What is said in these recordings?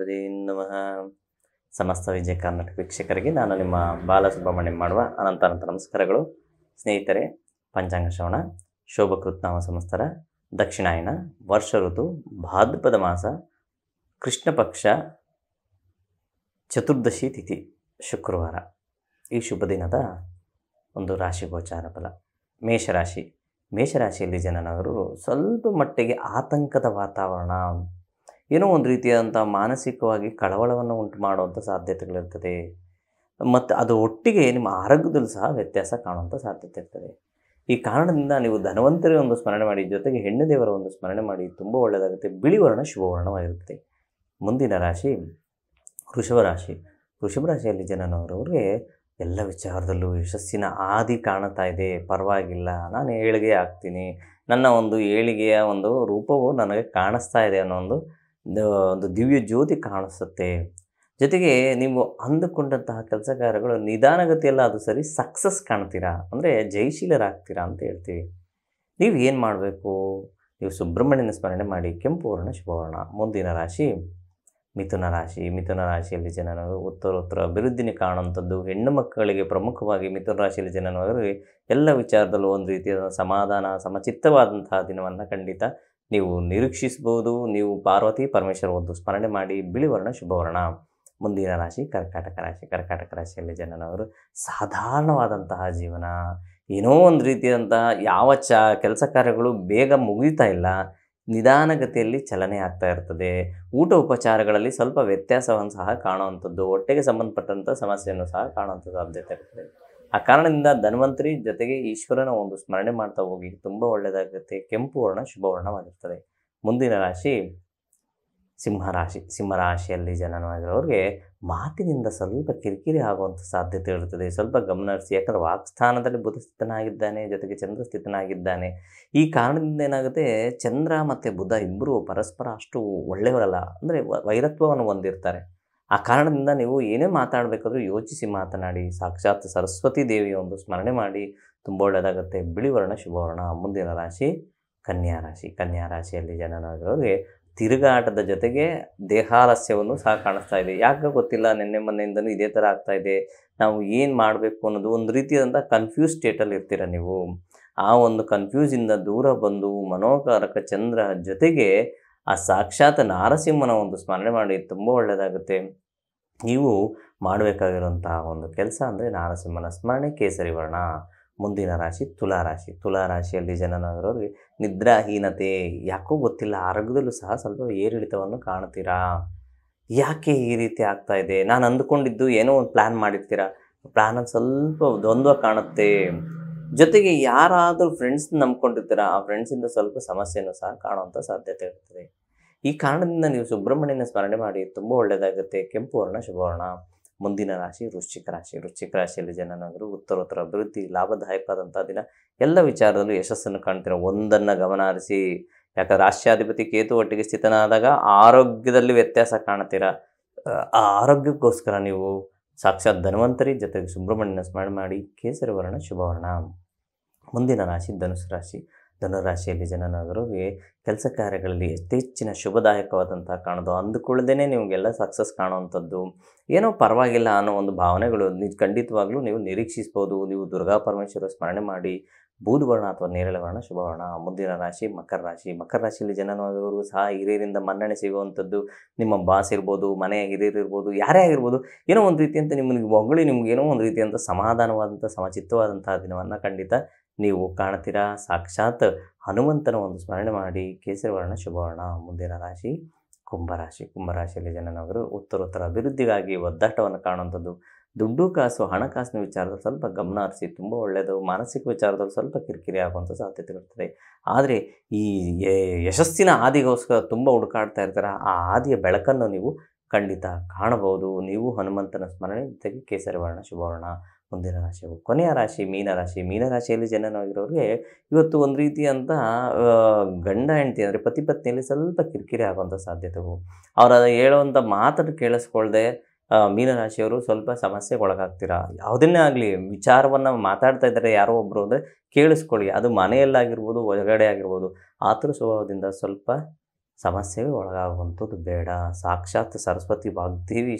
ಗಣಪತಿ ನಮಃ ಸಮಸ್ತ ವಿಜಯ ಕರ್ನಾಟಕ ವೀಕ್ಷಕರಿಗೆ ನಾನು ನಿಮ್ಮ ಬಾಲಸುಬ್ರಹ್ಮಣ್ಯಂ ಮಾಡುವ ಅನಂತ ಅನಂತ ನಮಸ್ಕಾರಗಳು ಸ್ನೇಹಿತರೆ ಪಂಚಾಂಗ ಶ್ರವಣ ಶೋಭಕೃತ್ನಾಮ ಸಮಸ್ತರ ದಕ್ಷಿಣಾಯನ ವರ್ಷ ಋತು ಭಾದ್ರಪದ ಮಾಸ ಕೃಷ್ಣ ಪಕ್ಷ ಚತುರ್ದಶಿ ತಿಥಿ ಶುಕ್ರವಾರ ಈ ಶುಭ ದಿನದ ಒಂದು ರಾಶಿ ಗೋಚಾರ ಫಲ ಮೇಷರಾಶಿ ಮೇಷರಾಶಿಯಲ್ಲಿ ಜನನವರು ಸ್ವಲ್ಪ ಮಟ್ಟಿಗೆ ಆತಂಕದ ವಾತಾವರಣ ಏನೋ ಒಂದು ರೀತಿಯಾದಂಥ ಮಾನಸಿಕವಾಗಿ ಕಳವಳವನ್ನು ಉಂಟು ಮಾಡುವಂಥ ಸಾಧ್ಯತೆಗಳಿರ್ತದೆ ಮತ್ತು ಅದು ಒಟ್ಟಿಗೆ ನಿಮ್ಮ ಆರೋಗ್ಯದಲ್ಲೂ ಸಹ ವ್ಯತ್ಯಾಸ ಕಾಣುವಂಥ ಸಾಧ್ಯತೆ ಇರ್ತದೆ ಈ ಕಾರಣದಿಂದ ನೀವು ಧನವಂತರಿ ಒಂದು ಸ್ಮರಣೆ ಮಾಡಿ ಜೊತೆಗೆ ಹೆಣ್ಣು ದೇವರ ಒಂದು ಸ್ಮರಣೆ ಮಾಡಿ ತುಂಬ ಒಳ್ಳೆಯದಾಗುತ್ತೆ ಬಿಳಿ ವರ್ಣ ಶುಭವರ್ಣವಾಗಿರುತ್ತೆ ಮುಂದಿನ ರಾಶಿ ವೃಷಭ ರಾಶಿ ವೃಷಭ ರಾಶಿಯಲ್ಲಿ ಜನನವರವ್ರಿಗೆ ಎಲ್ಲ ವಿಚಾರದಲ್ಲೂ ಯಶಸ್ಸಿನ ಆದಿ ಕಾಣ್ತಾ ಇದೆ ಪರವಾಗಿಲ್ಲ ನಾನು ಏಳಿಗೆ ಆಗ್ತೀನಿ ನನ್ನ ಒಂದು ಏಳಿಗೆಯ ಒಂದು ರೂಪವು ನನಗೆ ಕಾಣಿಸ್ತಾ ಇದೆ ಅನ್ನೋ ಒಂದು ಒಂದು ದಿವ್ಯ ಜ್ಯೋತಿ ಕಾಣಿಸುತ್ತೆ ಜೊತೆಗೆ ನೀವು ಅಂದುಕೊಂಡಂತಹ ಕೆಲಸಗಾರಗಳು ಕಾರ್ಯಗಳು ಅದು ಸರಿ ಸಕ್ಸಸ್ ಕಾಣ್ತೀರಾ ಅಂದರೆ ಜಯಶೀಲರಾಗ್ತೀರಾ ಅಂತ ಹೇಳ್ತೀವಿ ನೀವು ಏನು ಮಾಡಬೇಕು ನೀವು ಸುಬ್ರಹ್ಮಣ್ಯನ ಸ್ಮರಣೆ ಮಾಡಿ ಕೆಂಪು ವರ್ಣ ಶುಭವರ್ಣ ಮುಂದಿನ ರಾಶಿ ಮಿಥುನ ರಾಶಿ ಮಿಥುನ ರಾಶಿಯಲ್ಲಿ ಜನನವರು ಉತ್ತರೋತ್ತರ ಅಭಿವೃದ್ಧಿನೇ ಕಾಣುವಂಥದ್ದು ಹೆಣ್ಣು ಮಕ್ಕಳಿಗೆ ಪ್ರಮುಖವಾಗಿ ಮಿಥುನ ರಾಶಿಯಲ್ಲಿ ಜನನವರಿಗೆ ಎಲ್ಲ ವಿಚಾರದಲ್ಲೂ ಒಂದು ರೀತಿಯಾದ ಸಮಾಧಾನ ಸಮಚಿತ್ತವಾದಂತಹ ದಿನವನ್ನು ಖಂಡಿತ ನೀವು ನಿರೀಕ್ಷಿಸಬಹುದು ನೀವು ಪಾರ್ವತಿ ಪರಮೇಶ್ವರ ಒಂದು ಸ್ಮರಣೆ ಮಾಡಿ ಬಿಳಿವರ್ಣ ಶುಭವರ್ಣ ಮುಂದಿನ ರಾಶಿ ಕರ್ಕಾಟಕ ರಾಶಿ ಕರ್ಕಾಟಕ ರಾಶಿಯಲ್ಲಿ ಜನನವರು ಸಾಧಾರಣವಾದಂತಹ ಜೀವನ ಏನೋ ಒಂದು ರೀತಿಯಾದಂತಹ ಯಾವ ಚ ಕೆಲಸ ಕಾರ್ಯಗಳು ಬೇಗ ಮುಗಿತಾ ಇಲ್ಲ ನಿಧಾನಗತಿಯಲ್ಲಿ ಚಲನೆ ಆಗ್ತಾ ಇರ್ತದೆ ಊಟ ಉಪಚಾರಗಳಲ್ಲಿ ಸ್ವಲ್ಪ ವ್ಯತ್ಯಾಸವನ್ನು ಸಹ ಕಾಣುವಂಥದ್ದು ಹೊಟ್ಟೆಗೆ ಸಂಬಂಧಪಟ್ಟಂಥ ಸಮಸ್ಯೆಯನ್ನು ಸಹ ಕಾಣುವಂಥ ಸಾಧ್ಯತೆ ಇರ್ತದೆ ಆ ಕಾರಣದಿಂದ ಧನ್ವಂತರಿ ಜೊತೆಗೆ ಈಶ್ವರನ ಒಂದು ಸ್ಮರಣೆ ಮಾಡ್ತಾ ಹೋಗಿ ತುಂಬ ಒಳ್ಳೆಯದಾಗುತ್ತೆ ಕೆಂಪು ವರ್ಣ ಶುಭವರ್ಣವಾಗಿರ್ತದೆ ಮುಂದಿನ ರಾಶಿ ಸಿಂಹರಾಶಿ ಸಿಂಹರಾಶಿಯಲ್ಲಿ ಜನನವಾಗಿರೋರಿಗೆ ಮಾತಿನಿಂದ ಸ್ವಲ್ಪ ಕಿರಿಕಿರಿ ಆಗುವಂಥ ಸಾಧ್ಯತೆ ಇರುತ್ತದೆ ಸ್ವಲ್ಪ ಗಮನ ಹರಿಸಿ ಯಾಕಂದರೆ ವಾಕ್ಸ್ಥಾನದಲ್ಲಿ ಸ್ಥಿತನಾಗಿದ್ದಾನೆ ಜೊತೆಗೆ ಸ್ಥಿತನಾಗಿದ್ದಾನೆ ಈ ಕಾರಣದಿಂದ ಏನಾಗುತ್ತೆ ಚಂದ್ರ ಮತ್ತು ಬುಧ ಇಬ್ಬರು ಪರಸ್ಪರ ಅಷ್ಟು ಒಳ್ಳೆಯವರಲ್ಲ ಅಂದರೆ ವೈರತ್ವವನ್ನು ಹೊಂದಿರ್ತಾರೆ ಆ ಕಾರಣದಿಂದ ನೀವು ಏನೇ ಮಾತಾಡಬೇಕಾದ್ರೂ ಯೋಚಿಸಿ ಮಾತನಾಡಿ ಸಾಕ್ಷಾತ್ ಸರಸ್ವತಿ ದೇವಿಯ ಒಂದು ಸ್ಮರಣೆ ಮಾಡಿ ತುಂಬ ಒಳ್ಳೆಯದಾಗುತ್ತೆ ಬಿಳಿ ವರ್ಣ ಶುಭವರ್ಣ ಮುಂದಿನ ರಾಶಿ ಕನ್ಯಾ ರಾಶಿ ಕನ್ಯಾ ರಾಶಿಯಲ್ಲಿ ಜನನಾಗಿರೋರಿಗೆ ತಿರುಗಾಟದ ಜೊತೆಗೆ ದೇಹಾಲಸ್ಯವನ್ನು ಸಹ ಕಾಣಿಸ್ತಾ ಇದೆ ಯಾಕೆ ಗೊತ್ತಿಲ್ಲ ನಿನ್ನೆ ಮೊನ್ನೆಯಿಂದನೂ ಇದೇ ಥರ ಆಗ್ತಾ ಇದೆ ನಾವು ಏನು ಮಾಡಬೇಕು ಅನ್ನೋದು ಒಂದು ರೀತಿಯಾದಂಥ ಕನ್ಫ್ಯೂಸ್ ಸ್ಟೇಟಲ್ಲಿ ಇರ್ತೀರ ನೀವು ಆ ಒಂದು ಕನ್ಫ್ಯೂಸಿಂದ ದೂರ ಬಂದು ಮನೋಕಾರಕ ಚಂದ್ರ ಜೊತೆಗೆ ಆ ಸಾಕ್ಷಾತ್ ನಾರಸಿಂಹನ ಒಂದು ಸ್ಮರಣೆ ಮಾಡಿ ತುಂಬ ಒಳ್ಳೆಯದಾಗುತ್ತೆ ನೀವು ಮಾಡಬೇಕಾಗಿರುವಂತಹ ಒಂದು ಕೆಲಸ ಅಂದರೆ ನಾರಸಿಂಹನ ಸ್ಮರಣೆ ಕೇಸರಿ ವರ್ಣ ಮುಂದಿನ ರಾಶಿ ತುಲಾರಾಶಿ ತುಲಾರಾಶಿಯಲ್ಲಿ ಜನನಾಗಿರೋರಿಗೆ ನಿದ್ರಾಹೀನತೆ ಯಾಕೋ ಗೊತ್ತಿಲ್ಲ ಆರೋಗ್ಯದಲ್ಲೂ ಸಹ ಸ್ವಲ್ಪ ಏರಿಳಿತವನ್ನು ಕಾಣ್ತೀರಾ ಯಾಕೆ ಈ ರೀತಿ ಆಗ್ತಾ ಇದೆ ನಾನು ಅಂದ್ಕೊಂಡಿದ್ದು ಏನೋ ಒಂದು ಪ್ಲ್ಯಾನ್ ಮಾಡಿರ್ತೀರಾ ಪ್ಲ್ಯಾನಲ್ಲಿ ಸ್ವಲ್ಪ ದ್ವಂದ್ವ ಕಾಣುತ್ತೆ ಜೊತೆಗೆ ಯಾರಾದರೂ ಫ್ರೆಂಡ್ಸ್ ನಂಬ್ಕೊಂಡಿರ್ತೀರಾ ಆ ಫ್ರೆಂಡ್ಸಿಂದ ಸ್ವಲ್ಪ ಸಮಸ್ಯೆಯನ್ನು ಸಹ ಕಾಣುವಂಥ ಸಾಧ್ಯತೆ ಇರ್ತದೆ ಈ ಕಾರಣದಿಂದ ನೀವು ಸುಬ್ರಹ್ಮಣ್ಯನ ಸ್ಮರಣೆ ಮಾಡಿ ತುಂಬ ಒಳ್ಳೆಯದಾಗುತ್ತೆ ಕೆಂಪು ವರ್ಣ ಶುಭವರ್ಣ ಮುಂದಿನ ರಾಶಿ ವೃಶ್ಚಿಕ ರಾಶಿ ವೃಶ್ಚಿಕ ರಾಶಿಯಲ್ಲಿ ಉತ್ತರ ಉತ್ತರೋತ್ತರ ಅಭಿವೃದ್ಧಿ ಲಾಭದಾಯಕವಾದಂಥ ದಿನ ಎಲ್ಲ ವಿಚಾರದಲ್ಲೂ ಯಶಸ್ಸನ್ನು ಕಾಣ್ತೀರ ಒಂದನ್ನು ಗಮನ ಹರಿಸಿ ಯಾಕಂದ್ರೆ ರಾಷ್ಟ್ರಾಧಿಪತಿ ಕೇತು ಒಟ್ಟಿಗೆ ಸ್ಥಿತನಾದಾಗ ಆರೋಗ್ಯದಲ್ಲಿ ವ್ಯತ್ಯಾಸ ಕಾಣ್ತೀರ ಆ ಆರೋಗ್ಯಕ್ಕೋಸ್ಕರ ನೀವು ಸಾಕ್ಷಾತ್ ಧನ್ವಂತರಿ ಜೊತೆಗೆ ಸುಬ್ರಹ್ಮಣ್ಯನ ಸ್ಮರಣೆ ಮಾಡಿ ಕೇಸರಿ ವರ್ಣ ಶುಭವರ್ಣ ಮುಂದಿನ ರಾಶಿ ಧನುಸು ರಾಶಿ ಧನುರಾಶಿಯಲ್ಲಿ ಜನನಾಗರೋರಿಗೆ ಕೆಲಸ ಕಾರ್ಯಗಳಲ್ಲಿ ಯಥೇಚ್ಛಿನ ಶುಭದಾಯಕವಾದಂತಹ ಕಾಣೋದು ಅಂದುಕೊಳ್ಳದೇ ನಿಮಗೆಲ್ಲ ಸಕ್ಸಸ್ ಕಾಣುವಂಥದ್ದು ಏನೋ ಪರವಾಗಿಲ್ಲ ಅನ್ನೋ ಒಂದು ಭಾವನೆಗಳು ಖಂಡಿತವಾಗಲೂ ನೀವು ನಿರೀಕ್ಷಿಸ್ಬೋದು ನೀವು ದುರ್ಗಾ ಪರಮೇಶ್ವರ ಸ್ಮರಣೆ ಮಾಡಿ ಬೂದುವರ್ಣ ಅಥವಾ ನೇರಳೆ ವರ್ಣ ಶುಭವರ್ಣ ಮುಂದಿನ ರಾಶಿ ಮಕರ ರಾಶಿ ಮಕರ ರಾಶಿಯಲ್ಲಿ ಜನನವಾದವರು ಸಹ ಹಿರಿಯರಿಂದ ಮನ್ನಣೆ ಸಿಗುವಂಥದ್ದು ನಿಮ್ಮ ಬಾಸ್ ಇರ್ಬೋದು ಮನೆಯ ಹಿರಿಯರಿರ್ಬೋದು ಯಾರೇ ಆಗಿರ್ಬೋದು ಏನೋ ಒಂದು ರೀತಿಯಂತ ನಿಮಗೆ ಹೊಗಳಿ ನಿಮ್ಗೆ ಏನೋ ಒಂದು ರೀತಿಯಂಥ ಸಮಾಧಾನವಾದಂಥ ಸಮಚಿತ್ತವಾದಂತಹ ದಿನವನ್ನು ಖಂಡಿತ ನೀವು ಕಾಣ್ತೀರಾ ಸಾಕ್ಷಾತ್ ಹನುಮಂತನ ಒಂದು ಸ್ಮರಣೆ ಮಾಡಿ ಕೇಸರಿವರ್ಣ ಶುಭವರ್ಣ ಮುಂದಿನ ರಾಶಿ ಕುಂಭರಾಶಿ ಕುಂಭರಾಶಿಯಲ್ಲಿ ಜನನವರು ಉತ್ತರೋತ್ತರ ಅಭಿವೃದ್ಧಿಗಾಗಿ ಒದ್ದಾಟವನ್ನು ಕಾಣುವಂಥದ್ದು ದುಡ್ಡು ಕಾಸು ಹಣಕಾಸಿನ ವಿಚಾರದಲ್ಲಿ ಸ್ವಲ್ಪ ಗಮನ ಹರಿಸಿ ತುಂಬ ಒಳ್ಳೆಯದು ಮಾನಸಿಕ ವಿಚಾರದಲ್ಲಿ ಸ್ವಲ್ಪ ಕಿರಿಕಿರಿ ಆಗುವಂಥ ಇರ್ತದೆ ಆದರೆ ಈ ಯಶಸ್ಸಿನ ಆದಿಗೋಸ್ಕರ ತುಂಬ ಹುಡುಕಾಡ್ತಾ ಇರ್ತಾರೆ ಆ ಆದಿಯ ಬೆಳಕನ್ನು ನೀವು ಖಂಡಿತ ಕಾಣಬಹುದು ನೀವು ಹನುಮಂತನ ಸ್ಮರಣೆ ಜೊತೆಗೆ ಕೇಸರಿವರ್ಣ ಶುಭವರ್ಣ ಮುಂದಿನ ರಾಶಿ ಕೊನೆಯ ರಾಶಿ ಮೀನರಾಶಿ ಮೀನರಾಶಿಯಲ್ಲಿ ಜನನಾಗಿರೋರಿಗೆ ಇವತ್ತು ಒಂದು ರೀತಿಯಂಥ ಗಂಡ ಹೆಂಡತಿ ಅಂದರೆ ಪತಿ ಪತ್ನಿಯಲ್ಲಿ ಸ್ವಲ್ಪ ಕಿರಿಕಿರಿ ಆಗುವಂಥ ಸಾಧ್ಯತೆಗಳು ಅವರ ಹೇಳುವಂಥ ಮಾತನ್ನು ಕೇಳಿಸ್ಕೊಳ್ಳದೆ ಮೀನರಾಶಿಯವರು ಸ್ವಲ್ಪ ಸಮಸ್ಯೆಗೆ ಒಳಗಾಗ್ತೀರಾ ಯಾವುದನ್ನೇ ಆಗಲಿ ವಿಚಾರವನ್ನು ಮಾತಾಡ್ತಾ ಇದ್ದಾರೆ ಯಾರೋ ಒಬ್ಬರು ಅಂದರೆ ಕೇಳಿಸ್ಕೊಳ್ಳಿ ಅದು ಮನೆಯಲ್ಲಾಗಿರ್ಬೋದು ಹೊರಗಡೆ ಆಗಿರ್ಬೋದು ಆತರ ಸ್ವಭಾವದಿಂದ ಸ್ವಲ್ಪ ಸಮಸ್ಯೆಗೆ ಒಳಗಾಗುವಂಥದ್ದು ಬೇಡ ಸಾಕ್ಷಾತ್ ಸರಸ್ವತಿ ವಾಗ್ದೇವಿ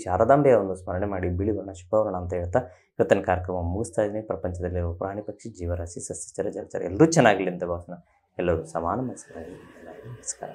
ಒಂದು ಸ್ಮರಣೆ ಮಾಡಿ ಬಿಳಿ ಬಣ್ಣ ಶುಭವರ್ಣ ಅಂತ ಹೇಳ್ತಾ ಇವತ್ತಿನ ಕಾರ್ಯಕ್ರಮ ಮುಗಿಸ್ತಾ ಇದ್ದೀನಿ ಪ್ರಪಂಚದಲ್ಲಿರುವ ಪ್ರಾಣಿ ಪಕ್ಷಿ ಜೀವರಾಶಿ ಸಸ್ಯಚರ ಜಲಚರ ಎಲ್ಲರೂ ಚೆನ್ನಾಗಿಲ್ಲ ಅಂತ ಭಾಷಣ ಎಲ್ಲರೂ ಸಮಾನ ಮನಸ್ಸರಾಗಿ ನಮಸ್ಕಾರ